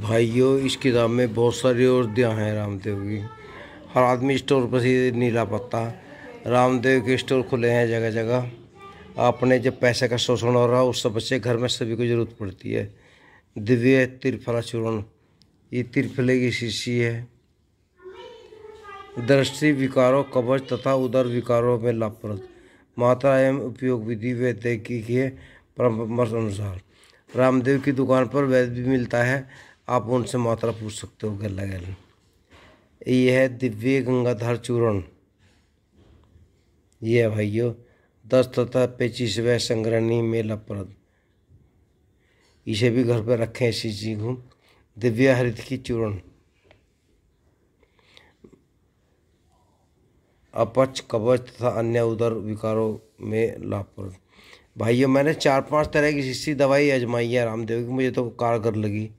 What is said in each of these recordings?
भाइयों इस किताब में बहुत सारी और दिया हैं रामदेव की हर आदमी स्टोर पर सीधे नीला पत्ता रामदेव के स्टोर खुले हैं जगह जगह आपने जब पैसे का शोषण हो रहा है उससे बच्चे घर में सभी को ज़रूरत पड़ती है दिव्य त्रिफला चूर्ण ये त्रिफले की शीशी है दृष्टि विकारों कवच तथा उदर विकारों में लाभप्रद मात्रा एवं उपयोग विधि वैद्य की परमर्श अनुसार रामदेव की दुकान पर वैद्य भी मिलता है आप उनसे मात्रा पूछ सकते हो गल गल यह है दिव्य गंगाधर चूर्ण यह है भाइयों दस तथा व संग्रहणी मेला प्रद इसे भी घर पर रखें ऐसी चीज को दिव्य हरित की चूर्ण अपच कवच तथा अन्य उदर विकारों में लाभप्रद भाइयों मैंने चार पांच तरह की सीसी दवाई आजमाई है रामदेव की मुझे तो कारगर लगी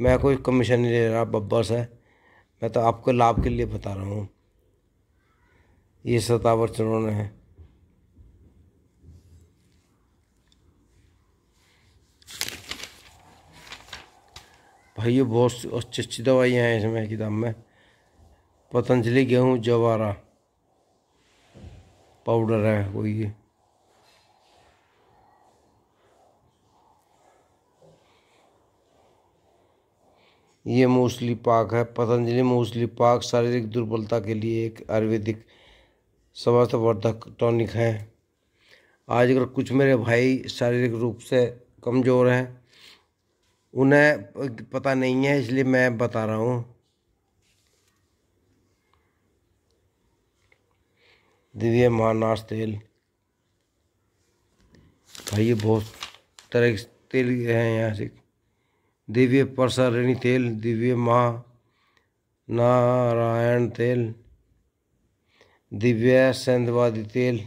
मैं कोई कमीशन नहीं ले रहा बब्बर से मैं तो आपको लाभ के लिए बता रहा हूँ ये सतावर है भाई ये बहुत अच्छी अच्छी दवाइयाँ हैं इसमें किताब में पतंजलि गेहूँ जवारा पाउडर है कोई ये मूसली पाक है पतंजलि मूसली पाक शारीरिक दुर्बलता के लिए एक आयुर्वेदिक स्वास्थ्यवर्धक टॉनिक है आजकल कुछ मेरे भाई शारीरिक रूप से कमज़ोर हैं उन्हें पता नहीं है इसलिए मैं बता रहा हूँ दिव्य महानाश तेल भाई ये बहुत तरह के तेल हैं यहाँ से दिव्य परसरणी तेल दिव्य महा नारायण तेल दिव्य सैंधवादी तेल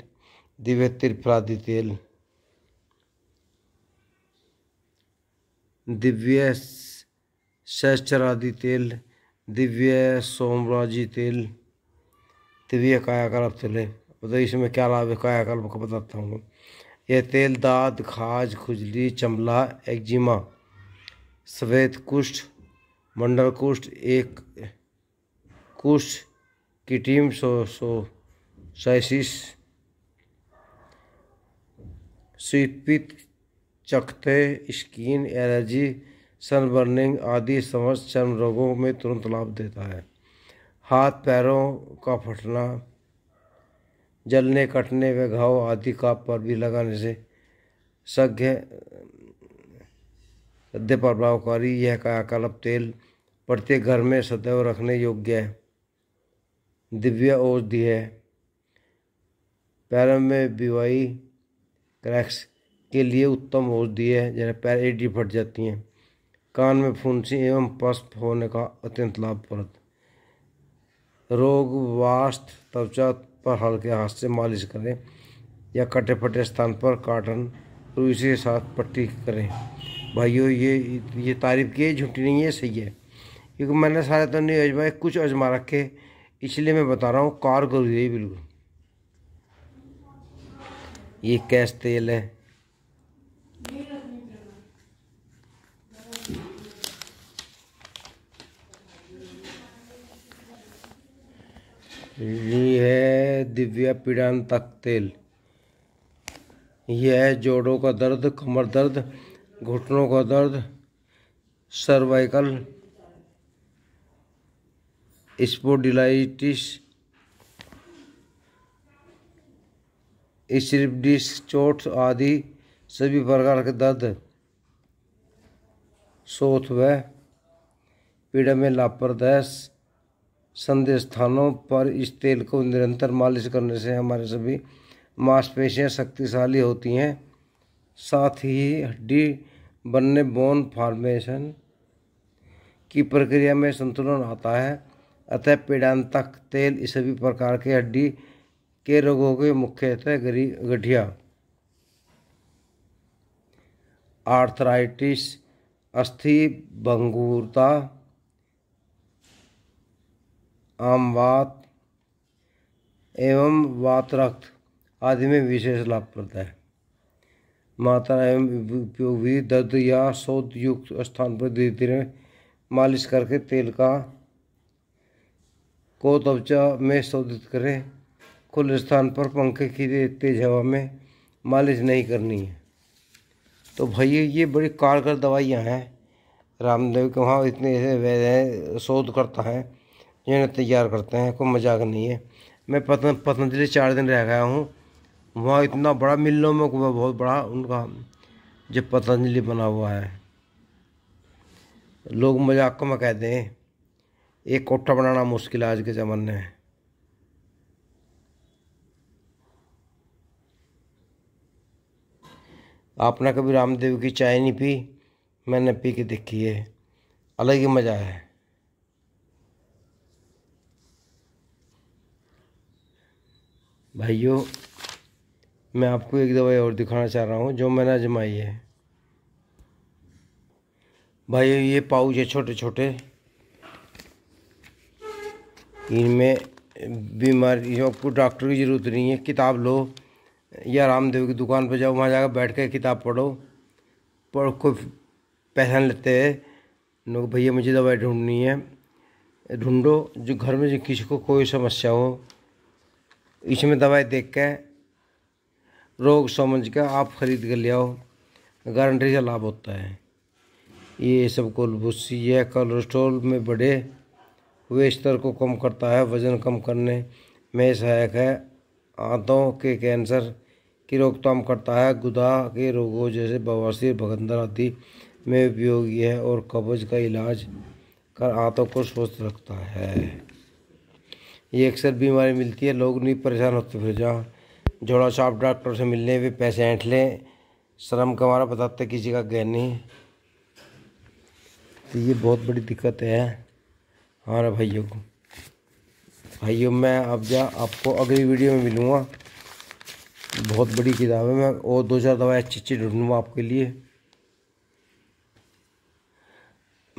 दिव्य त्रिफलादी तेल दिव्य शैश्चरादि तेल दिव्य सोमराजी तेल दिव्य कायाकल्प तेल है बताइए तो इसमें क्या लाभ है कायाकल्प को बताता हूँ यह तेल दाद खाज खुजली चमला एक्जिमा श्वेत कुष्ठ मंडल कुष्ठ एक कुष्ठ की टीम सो सो साइसिस स्वीपित चकते स्किन एलर्जी सनबर्निंग आदि समस्त चर्म रोगों में तुरंत लाभ देता है हाथ पैरों का फटना जलने कटने व घाव आदि का पर भी लगाने से सघ्य सद्य प्रभावकारी यह कायाकल्प तेल प्रत्येक घर में सदैव रखने योग्य है दिव्य औषधि है पैरों में बीवाई क्रैक्स के लिए उत्तम औषधि है जैसे पैर एडी फट जाती हैं कान में फुंसी एवं पस्प होने का अत्यंत लाभप्रद रोग वास्त त्वचा पर हल्के हाथ से मालिश करें या कटे फटे स्थान पर काटन इसी के साथ पट्टी करें भाइयों ये ये तारीफ की झूठी नहीं है सही है क्योंकि मैंने सारे तो नहीं अजमाए कुछ अजमा रखे इसलिए मैं बता रहा हूँ कार हुई है बिल्कुल ये कैश तेल है ये है दिव्या पीड़ान तक तेल यह है जोड़ों का दर्द कमर दर्द घुटनों का दर्द सर्वाइकल स्पोडिलाइटिस स्ट्रिपडिस चोट आदि सभी प्रकार के दर्द शोथ व पीड़ा में लापरदाह संधि स्थानों पर इस तेल को निरंतर मालिश करने से हमारे सभी मांसपेशियां शक्तिशाली होती हैं साथ ही हड्डी बनने बोन फॉर्मेशन की प्रक्रिया में संतुलन आता है अतः पीड़ांतक तेल सभी प्रकार के हड्डी के रोगों के मुख्यतः गठिया आर्थराइटिस अस्थि भंगूरता आमवात एवं वातरक्त आदि में विशेष लाभ पड़ता है मात्रा एवं उपयोग भी दर्द या शोध युक्त स्थान पर धीरे धीरे मालिश करके तेल का को तबचा में शोधित करें खुले स्थान पर पंखे की तेज हवा में मालिश नहीं करनी है तो भैया ये बड़ी कारगर दवाइयाँ हैं रामदेव के वहाँ इतने ऐसे वैद हैं शोधकर्ता हैं जिन्हें तैयार करते हैं कोई मजाक नहीं है मैं पतंजलि चार दिन रह गया हूँ वहाँ इतना बड़ा मिलों में वह बहुत बड़ा उनका जो पतंजलि बना हुआ है लोग मजाक में कहते हैं एक कोठा बनाना मुश्किल है आज के ज़माने में आपने कभी रामदेव की चाय नहीं पी मैंने पी के देखी है अलग ही मज़ा है भाइयों मैं आपको एक दवाई और दिखाना चाह रहा हूँ जो मैंने आजमाई है भाई ये पाउच है छोटे छोटे इनमें बीमारी आपको डॉक्टर की ज़रूरत नहीं है किताब लो या रामदेव की दुकान पर जाओ वहाँ जाकर बैठ कर किताब पढ़ो पढ़ कोई पैसा लेते हैं लोग भैया मुझे दवाई ढूंढनी है ढूंढो जो घर में जो किसी को कोई समस्या हो इसमें दवाई देख कर रोग समझ कर आप ख़रीद कर ले आओ गारंटी से लाभ होता है ये सब कोलभूसी यह कोलेस्ट्रोल में बढ़े हुए स्तर को कम करता है वज़न कम करने में सहायक है आंतों के कैंसर की रोकथाम करता है गुदा के रोगों जैसे बवासीर भगंदर आदि में उपयोगी है और कब्ज का इलाज कर आंतों को स्वस्थ रखता है ये अक्सर बीमारी मिलती है लोग नहीं परेशान होते फिर जहाँ जोड़ा साहब डॉक्टर से मिलने भी पैसे ऐंठ लें शर्म कमारा बताते किसी का गहन नहीं तो ये बहुत बड़ी दिक्कत है हमारे भाइयों को भाइयों मैं अब जा आपको अगली वीडियो में मिलूँगा बहुत बड़ी किताब है मैं और दो चार दवाएँ अच्छी अच्छी ढूंढूँगा आपके लिए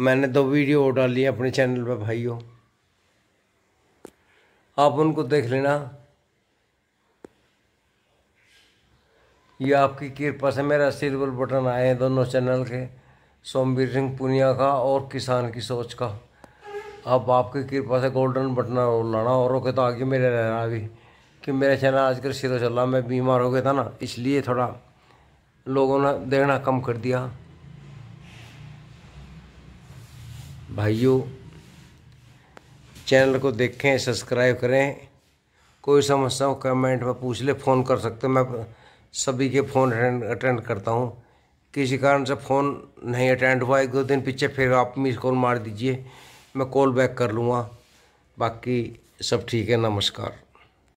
मैंने दो वीडियो और डाली अपने चैनल पर भाइयों आप उनको देख लेना ये आपकी कृपा से मेरा सिल्वर बटन आए हैं दोनों चैनल के सोमवीर सिंह पुनिया का और किसान की सोच का अब आपकी कृपा से गोल्डन बटन और लाना और रोके तो आगे मेरे रहना अभी कि मेरा चैनल आजकल सिरो चल रहा मैं बीमार हो गया था ना इसलिए थोड़ा लोगों ने देखना कम कर दिया भाइयों चैनल को देखें सब्सक्राइब करें कोई समस्या हो कमेंट में पूछ ले फ़ोन कर सकते मैं सभी के फ़ोन अटेंड अटेंड करता हूँ किसी कारण से फ़ोन नहीं अटेंड हुआ एक दो दिन पीछे फिर आप मिस कॉल मार दीजिए मैं कॉल बैक कर लूँगा बाकी सब ठीक है नमस्कार